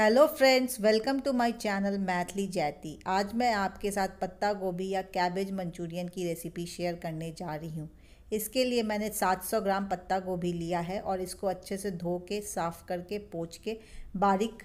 hello friends welcome to my channel मैथली जैती आज मैं आपके साथ पत्ता गोभी या कैबेज मंचूरियन की रेसिपी शेयर करने जा रही हूँ इसके लिए मैंने 700 ग्राम पत्ता गोभी लिया है और इसको अच्छे से धो के साफ़ करके पोच के बारीक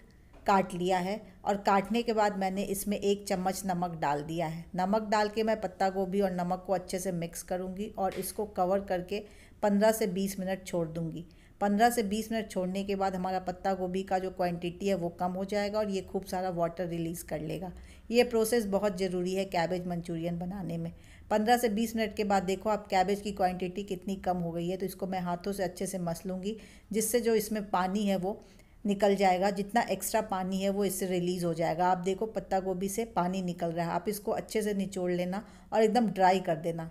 काट लिया है और काटने के बाद मैंने इसमें एक चम्मच नमक डाल दिया है नमक डाल के मैं पत्ता गोभी और नमक को अच्छे से मिक्स करूँगी और इसको कवर करके पंद्रह से बीस मिनट छोड़ दूँगी पंद्रह से बीस मिनट छोड़ने के बाद हमारा पत्ता गोभी का जो क्वांटिटी है वो कम हो जाएगा और ये खूब सारा वाटर रिलीज़ कर लेगा ये प्रोसेस बहुत ज़रूरी है कैबेज मंचूरियन बनाने में पंद्रह से बीस मिनट के बाद देखो आप कैबेज की क्वांटिटी कितनी कम हो गई है तो इसको मैं हाथों से अच्छे से मस लूँगी जिससे जो इसमें पानी है वो निकल जाएगा जितना एक्स्ट्रा पानी है वो इससे रिलीज़ हो जाएगा आप देखो पत्ता गोभी से पानी निकल रहा है आप इसको अच्छे से निचोड़ लेना और एकदम ड्राई कर देना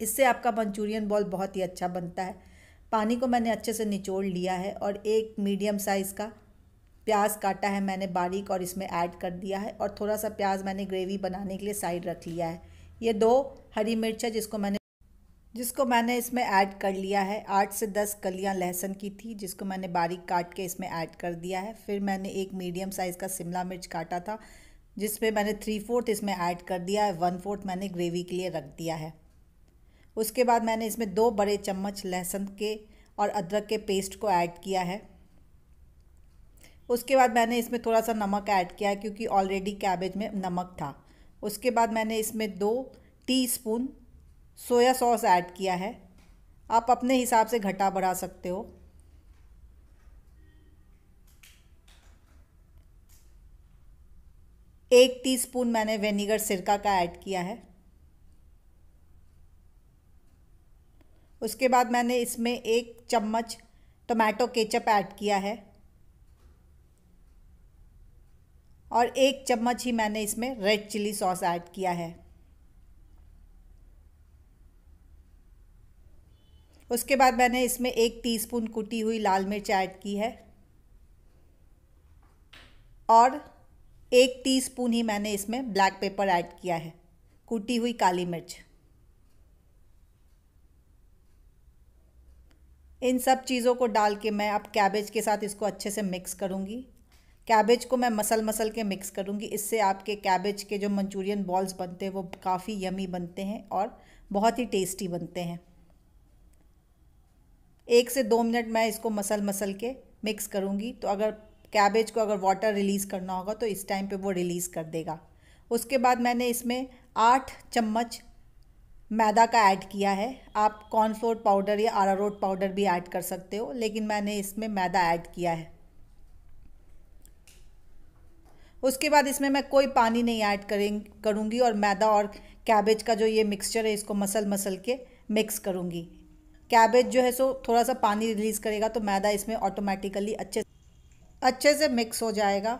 इससे आपका मंचूरियन बॉल बहुत ही अच्छा बनता है पानी को मैंने अच्छे से निचोड़ लिया है और एक मीडियम साइज़ का प्याज काटा है मैंने बारीक और इसमें ऐड कर दिया है और थोड़ा सा प्याज मैंने ग्रेवी बनाने के लिए साइड रख लिया है ये दो हरी मिर्च है जिसको मैंने जिसको मैंने इसमें ऐड कर लिया है आठ से दस कलियां लहसुन की थी जिसको मैंने बारीक काट के इसमें ऐड कर दिया है फिर मैंने एक मीडियम साइज़ का शिमला मिर्च काटा था जिसमें मैंने थ्री फोर्थ इसमें ऐड कर दिया है वन फोर्थ मैंने ग्रेवी के लिए रख दिया है उसके बाद मैंने इसमें दो बड़े चम्मच लहसुन के और अदरक के पेस्ट को ऐड किया है उसके बाद मैंने इसमें थोड़ा सा नमक ऐड किया है क्योंकि ऑलरेडी कैबेज में नमक था उसके बाद मैंने इसमें दो टीस्पून सोया सॉस ऐड किया है आप अपने हिसाब से घटा बढ़ा सकते हो एक टीस्पून मैंने वेनेगर सिरका का ऐड किया है उसके बाद मैंने इसमें एक चम्मच टोमेटो केचप ऐड किया है और एक चम्मच ही मैंने इसमें रेड चिली सॉस ऐड किया है उसके बाद मैंने इसमें एक टीस्पून कुटी हुई लाल मिर्च ऐड की है और एक टीस्पून ही मैंने इसमें ब्लैक पेपर ऐड किया है कुटी हुई काली मिर्च इन सब चीज़ों को डाल के मैं अब कैबेज के साथ इसको अच्छे से मिक्स करूँगी कैबेज को मैं मसल मसल के मिक्स करूँगी इससे आपके कैबेज के जो मंचूरियन बॉल्स बनते हैं वो काफ़ी यमी बनते हैं और बहुत ही टेस्टी बनते हैं एक से दो मिनट मैं इसको मसल मसल के मिक्स करूँगी तो अगर कैबेज को अगर वाटर रिलीज़ करना होगा तो इस टाइम पे वो रिलीज़ कर देगा उसके बाद मैंने इसमें आठ चम्मच मैदा का ऐड किया है आप कॉर्नफ्लोर पाउडर या आरारोट पाउडर भी ऐड कर सकते हो लेकिन मैंने इसमें मैदा ऐड किया है उसके बाद इसमें मैं कोई पानी नहीं ऐड करें करूँगी और मैदा और कैबेज का जो ये मिक्सचर है इसको मसल मसल के मिक्स करूँगी कैबेज जो है सो थोड़ा सा पानी रिलीज़ करेगा तो मैदा इसमें ऑटोमेटिकली अच्छे अच्छे से मिक्स हो जाएगा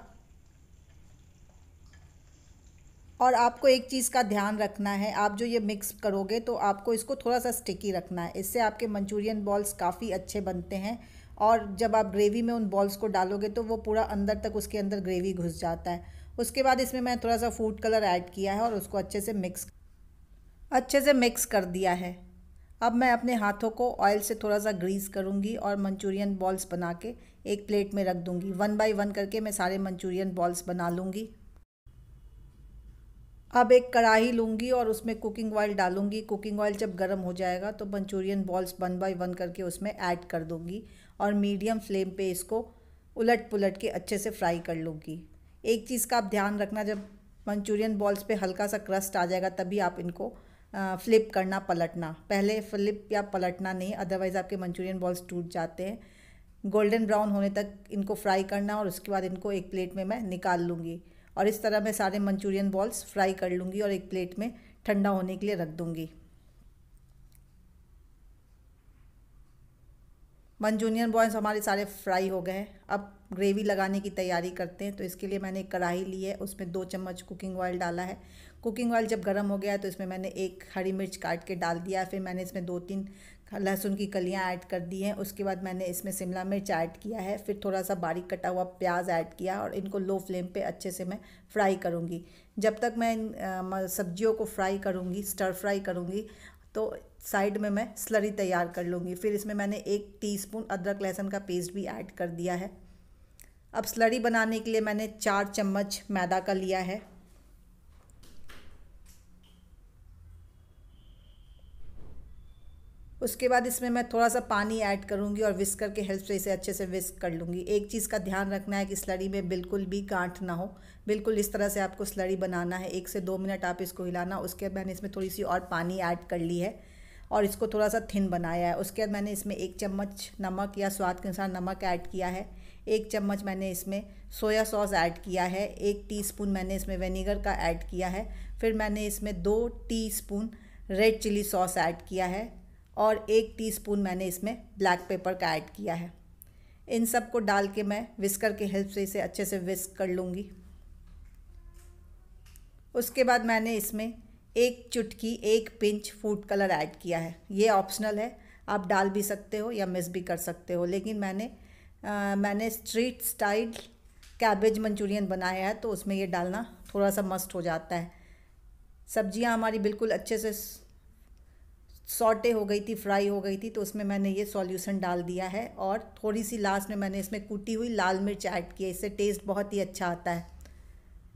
और आपको एक चीज़ का ध्यान रखना है आप जो ये मिक्स करोगे तो आपको इसको थोड़ा सा स्टिकी रखना है इससे आपके मंचूरियन बॉल्स काफ़ी अच्छे बनते हैं और जब आप ग्रेवी में उन बॉल्स को डालोगे तो वो पूरा अंदर तक उसके अंदर ग्रेवी घुस जाता है उसके बाद इसमें मैंने थोड़ा सा फूड कलर ऐड किया है और उसको अच्छे से मिक्स अच्छे से मिक्स कर दिया है अब मैं अपने हाथों को ऑयल से थोड़ा सा ग्रीस करूँगी और मंचूरियन बॉल्स बना के एक प्लेट में रख दूँगी वन बाय वन करके मैं सारे मंचूरियन बॉल्स बना लूँगी अब एक कढ़ाई लूँगी और उसमें कुकिंग ऑयल डालूँगी कुकिंग ऑयल जब गर्म हो जाएगा तो manchurian balls one by one करके उसमें ऐड कर दूँगी और मीडियम फ्लेम पे इसको उलट पुलट के अच्छे से फ्राई कर लूँगी एक चीज़ का आप ध्यान रखना जब मंचूरियन बॉल्स पे हल्का सा क्रस्ट आ जाएगा तभी आप इनको फ्लिप करना पलटना पहले फ्लिप या पलटना नहीं अदरवाइज़ आपके मंचूरियन बॉल्स टूट जाते हैं गोल्डन ब्राउन होने तक इनको फ्राई करना और उसके बाद इनको एक प्लेट में मैं निकाल लूँगी और इस तरह मैं सारे मंचूरियन बॉल्स फ्राई कर लूँगी और एक प्लेट में ठंडा होने के लिए रख दूँगी मंचूरियन बॉयस हमारे सारे फ्राई हो गए अब ग्रेवी लगाने की तैयारी करते हैं तो इसके लिए मैंने एक कढ़ाई ली है उसमें दो चम्मच कुकिंग ऑयल डाला है कुकिंग ऑयल जब गर्म हो गया है तो इसमें मैंने एक हरी मिर्च काट के डाल दिया फिर मैंने इसमें दो तीन लहसुन की कलियाँ ऐड कर दी हैं उसके बाद मैंने इसमें शिमला मिर्च ऐड किया है फिर थोड़ा सा बारीक कटा हुआ प्याज ऐड किया और इनको लो फ्लेम पे अच्छे से मैं फ्राई करूँगी जब तक मैं इन सब्जियों को फ्राई करूँगी स्टर फ्राई करूँगी तो साइड में मैं स्लरी तैयार कर लूँगी फिर इसमें मैंने एक टीस्पून अदरक लहसुन का पेस्ट भी ऐड कर दिया है अब स्लरी बनाने के लिए मैंने चार चम्मच मैदा का लिया है उसके बाद इसमें मैं थोड़ा सा पानी ऐड करूँगी और विस्कर के हेल्प से इसे अच्छे से विस्क कर लूँगी एक चीज़ का ध्यान रखना है कि स्लरी में बिल्कुल भी गांठ ना हो बिल्कुल इस तरह से आपको स्लरी बनाना है एक से दो मिनट आप इसको हिलाना उसके बाद मैंने इसमें थोड़ी सी और पानी ऐड कर ली है और इसको थोड़ा सा थिन बनाया है उसके बाद मैंने इसमें एक चम्मच नमक या स्वाद के अनुसार नमक ऐड किया है एक चम्मच मैंने इसमें सोया सॉस ऐड किया है एक टीस्पून मैंने इसमें विनेगर का ऐड किया है फिर मैंने इसमें दो teaspoon red chilli sauce add किया है और एक टीस्पून मैंने इसमें ब्लैक पेपर का ऐड किया है इन सब को डाल के मैं विस्कर के हेल्प से इसे अच्छे से विस्क कर लूँगी उसके बाद मैंने इसमें एक चुटकी एक पिंच फूड कलर ऐड किया है ये ऑप्शनल है आप डाल भी सकते हो या मिस भी कर सकते हो लेकिन मैंने आ, मैंने स्ट्रीट स्टाइल कैबेज मंचूरियन बनाया है तो उसमें ये डालना थोड़ा सा मस्त हो जाता है सब्जियां हमारी बिल्कुल अच्छे से सॉटे हो गई थी फ्राई हो गई थी तो उसमें मैंने ये सॉल्यूशन डाल दिया है और थोड़ी सी लास्ट में मैंने इसमें कूटी हुई लाल मिर्च ऐड की है इससे टेस्ट बहुत ही अच्छा आता है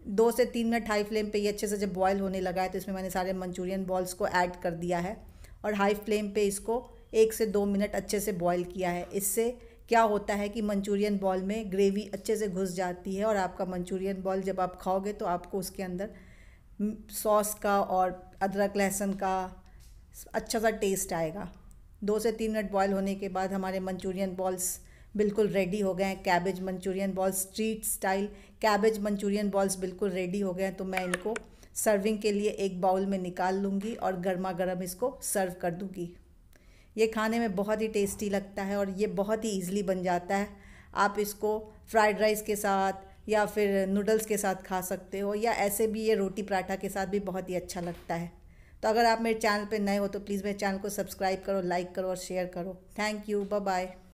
दो से तीन मिनट हाई फ्लेम पे ये अच्छे से जब बॉयल होने लगा है तो इसमें मैंने सारे मंचूरियन बॉल्स को ऐड कर दिया है और हाई फ्लेम पे इसको एक से दो मिनट अच्छे से बॉयल किया है इससे क्या होता है कि मंचूरियन बॉल में ग्रेवी अच्छे से घुस जाती है और आपका मंचूरियन बॉल जब आप खाओगे तो आपको उसके अंदर सॉस का और अदरक लहसुन का अच्छा सा टेस्ट आएगा दो से तीन मिनट बॉयल होने के बाद हमारे मंचूरियन बॉल्स बिल्कुल रेडी हो गए हैं cabbage manchurian balls street style cabbage manchurian balls बिल्कुल रेडी हो गए हैं तो मैं इनको सर्विंग के लिए एक बाउल में निकाल लूँगी और गर्मा गर्म इसको सर्व कर दूँगी ये खाने में बहुत ही टेस्टी लगता है और ये बहुत ही ईजिली बन जाता है आप इसको फ्राइड राइस के साथ या फिर नूडल्स के साथ खा सकते हो या ऐसे भी ये रोटी पराठा के साथ भी बहुत ही अच्छा लगता है तो अगर आप मेरे चैनल पर नए हो तो प्लीज़ मेरे चैनल को सब्सक्राइब करो लाइक करो और शेयर करो थैंक यू बाय बाय